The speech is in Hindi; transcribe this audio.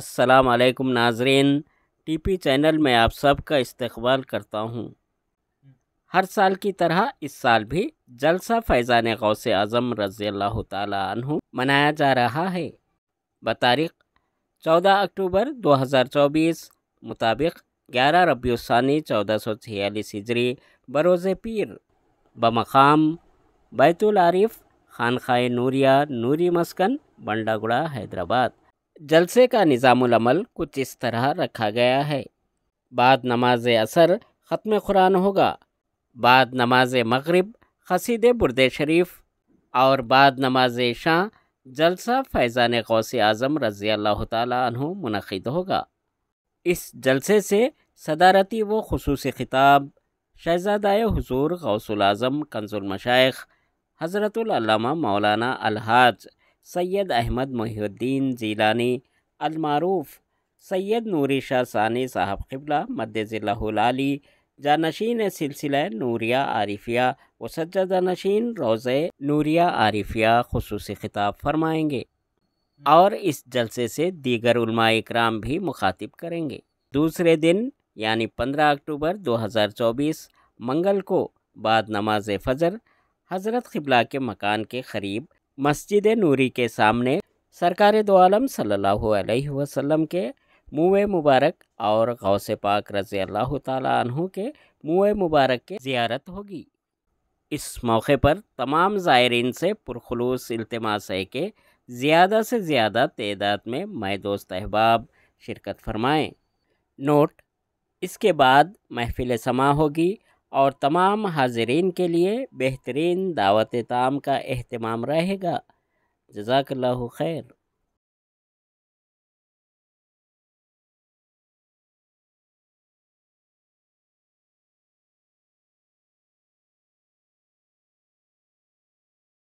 असलकम नाजरीन टी पी चैनल में आप सब का इस्तबाल करता हूँ हर साल की तरह इस साल भी जलसा फैज़ान गौस आज़म रज़ी अल्लाह तु मनाया जा रहा है बतारीख चौदह अक्टूबर दो हज़ार 2024 मुताबिक रबी रबीसानी चौदह सौ छियालीस हिजरी बरोज़ पीर बमकाम बैतुल आरिफ खानखाए नूरिया नूरी मस्कन बंडागुड़ा हैदराबाद जलसे का निज़ामल कुछ इस तरह रखा गया है बाद नमाज असर ख़त्म कुरान होगा बाद नमाज मगरब खसीद बुरद शरीफ और बाद नमाज शाह जलसा फैज़ान गौस आज़म रज़ी अल्लाह तु मनद होगा इस जलसे से सदारती व खसूस खिताब शहजादा हजूर गौसुल आज़म कंजुल मौलाना अलहाज सैयद अहमद मोहुद्दीन जीलानी अलमारूफ सैयद नूरी शाह सानी साहब किबला मद ज़िलाहलाली जानशीन सिलसिला नूरिया आरिफिया वसज जानशीन रोज़ नूरिया आरिफिया खसूस खिताब फरमाएंगे और इस जलसे से दीगर इक्राम भी मुखातिब करेंगे दूसरे दिन यानी 15 अक्टूबर 2024 मंगल को बाद नमाज फ़जर हज़रत खिबला के मकान के करीब मस्जिद नूरी के सामने सरकार दो सल्लल्लाहु वसल्लम के मुँह मुबारक और गौस पाक रज़ी अल्लाह तहों के मुँह मुबारक के ज़्यारत होगी इस मौके पर तमाम ज़ायरीन से पुरखलूस इल्तमास है कि ज़्यादा से ज़्यादा तदाद में मैं दोस्त अहबाब शिरकत फरमाएँ नोट इसके बाद महफिल समा होगी और तमाम हाजरीन के लिए बेहतरीन दावत ताम का अहतमाम रहेगा जजाकल्ला खैर